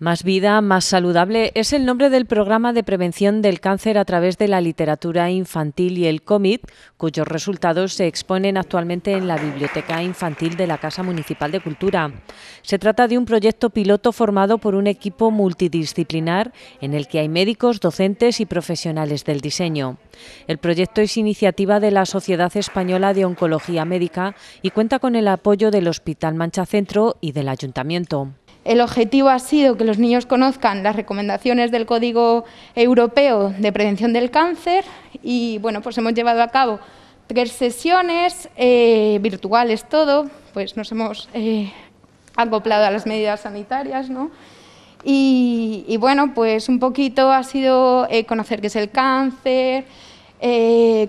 Más vida, más saludable es el nombre del programa de prevención del cáncer a través de la literatura infantil y el cómic, cuyos resultados se exponen actualmente en la Biblioteca Infantil de la Casa Municipal de Cultura. Se trata de un proyecto piloto formado por un equipo multidisciplinar en el que hay médicos, docentes y profesionales del diseño. El proyecto es iniciativa de la Sociedad Española de Oncología Médica y cuenta con el apoyo del Hospital Mancha Centro y del Ayuntamiento. El objetivo ha sido que los niños conozcan las recomendaciones del Código Europeo de Prevención del Cáncer y bueno, pues hemos llevado a cabo tres sesiones eh, virtuales todo, pues nos hemos eh, acoplado a las medidas sanitarias, ¿no? Y, bueno, pues un poquito ha sido eh, conocer qué es el cáncer,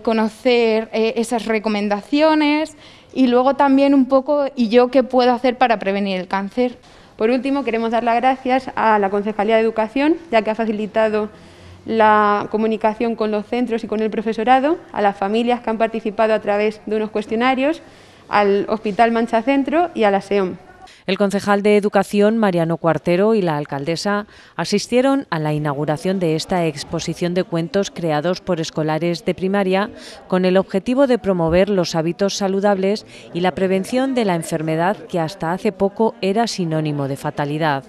conocer esas recomendaciones y luego también un poco, ¿y yo qué puedo hacer para prevenir el cáncer? Por último, queremos dar las gracias a la Concejalía de Educación, ya que ha facilitado la comunicación con los centros y con el profesorado, a las familias que han participado a través de unos cuestionarios, al Hospital Mancha Centro y a la SEOM. El concejal de Educación, Mariano Cuartero, y la alcaldesa asistieron a la inauguración de esta exposición de cuentos creados por escolares de primaria con el objetivo de promover los hábitos saludables y la prevención de la enfermedad que hasta hace poco era sinónimo de fatalidad.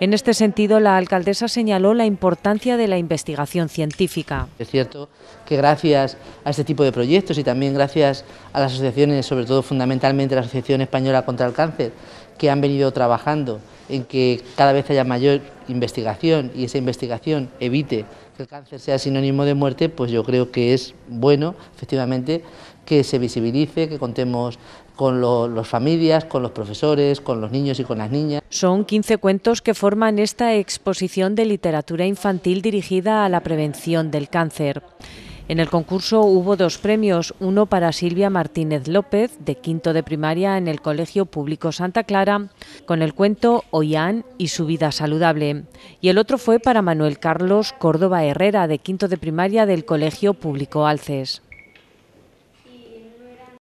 En este sentido, la alcaldesa señaló la importancia de la investigación científica. Es cierto que gracias a este tipo de proyectos y también gracias a las asociaciones, sobre todo fundamentalmente la Asociación Española contra el Cáncer, que han venido trabajando en que cada vez haya mayor investigación y esa investigación evite que el cáncer sea sinónimo de muerte, pues yo creo que es bueno, efectivamente, que se visibilice, que contemos con las familias, con los profesores, con los niños y con las niñas. Son 15 cuentos que forman esta exposición de literatura infantil dirigida a la prevención del cáncer. En el concurso hubo dos premios, uno para Silvia Martínez López, de quinto de primaria en el Colegio Público Santa Clara, con el cuento Ollán y su vida saludable, y el otro fue para Manuel Carlos Córdoba Herrera, de quinto de primaria del Colegio Público Alces.